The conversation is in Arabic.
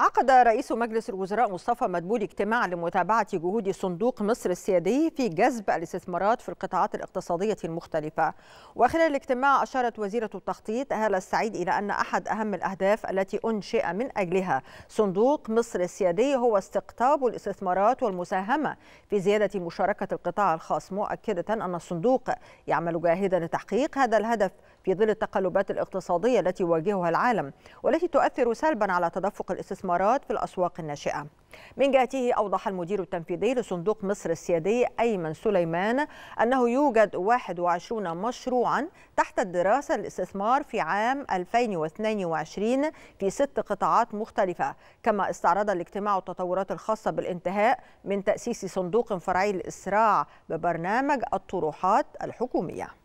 عقد رئيس مجلس الوزراء مصطفى مدبولي اجتماع لمتابعة جهود صندوق مصر السيادي في جذب الاستثمارات في القطاعات الاقتصادية المختلفة وخلال الاجتماع أشارت وزيرة التخطيط هالة السعيد إلى أن أحد أهم الأهداف التي أنشئ من أجلها صندوق مصر السيادي هو استقطاب الاستثمارات والمساهمة في زيادة مشاركة القطاع الخاص مؤكدة أن الصندوق يعمل جاهدا لتحقيق هذا الهدف في ظل التقلبات الاقتصادية التي يواجهها العالم والتي تؤثر سلبا على تدفق الاستثمارات الاستثمارات في الأسواق الناشئة من جهته أوضح المدير التنفيذي لصندوق مصر السيادي أيمن سليمان أنه يوجد 21 مشروعا تحت الدراسة للاستثمار في عام 2022 في ست قطاعات مختلفة كما استعرض الاجتماع التطورات الخاصة بالانتهاء من تأسيس صندوق فرعي للإسراع ببرنامج الطروحات الحكومية